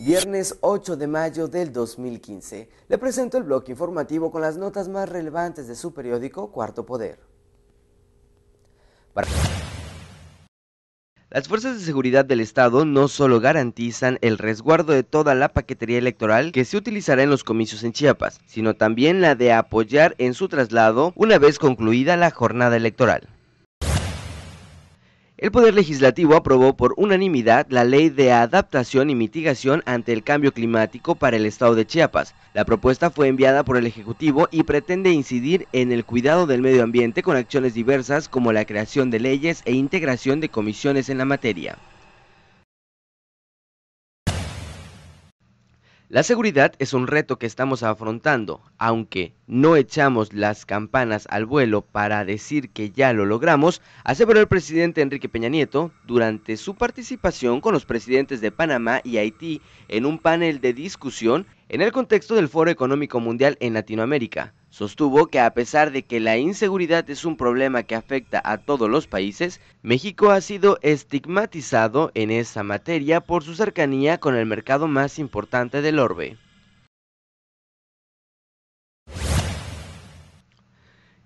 Viernes 8 de mayo del 2015, le presento el bloque informativo con las notas más relevantes de su periódico Cuarto Poder. Las fuerzas de seguridad del Estado no solo garantizan el resguardo de toda la paquetería electoral que se utilizará en los comicios en Chiapas, sino también la de apoyar en su traslado una vez concluida la jornada electoral. El Poder Legislativo aprobó por unanimidad la Ley de Adaptación y Mitigación ante el Cambio Climático para el Estado de Chiapas. La propuesta fue enviada por el Ejecutivo y pretende incidir en el cuidado del medio ambiente con acciones diversas como la creación de leyes e integración de comisiones en la materia. La seguridad es un reto que estamos afrontando, aunque no echamos las campanas al vuelo para decir que ya lo logramos, aseveró el presidente Enrique Peña Nieto durante su participación con los presidentes de Panamá y Haití en un panel de discusión en el contexto del Foro Económico Mundial en Latinoamérica. Sostuvo que a pesar de que la inseguridad es un problema que afecta a todos los países, México ha sido estigmatizado en esa materia por su cercanía con el mercado más importante del orbe.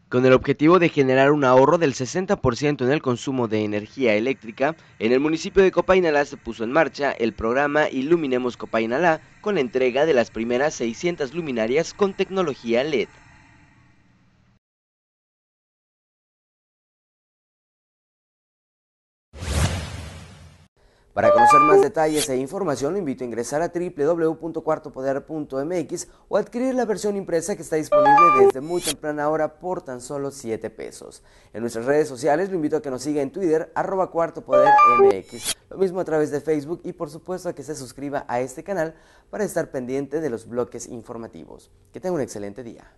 Con el objetivo de generar un ahorro del 60% en el consumo de energía eléctrica, en el municipio de Copainalá se puso en marcha el programa Iluminemos Copainalá con la entrega de las primeras 600 luminarias con tecnología LED. Para conocer más detalles e información, lo invito a ingresar a www.cuartopoder.mx o adquirir la versión impresa que está disponible desde muy temprana hora por tan solo 7 pesos. En nuestras redes sociales, lo invito a que nos siga en Twitter, arroba cuartopodermx, lo mismo a través de Facebook y por supuesto a que se suscriba a este canal para estar pendiente de los bloques informativos. Que tenga un excelente día.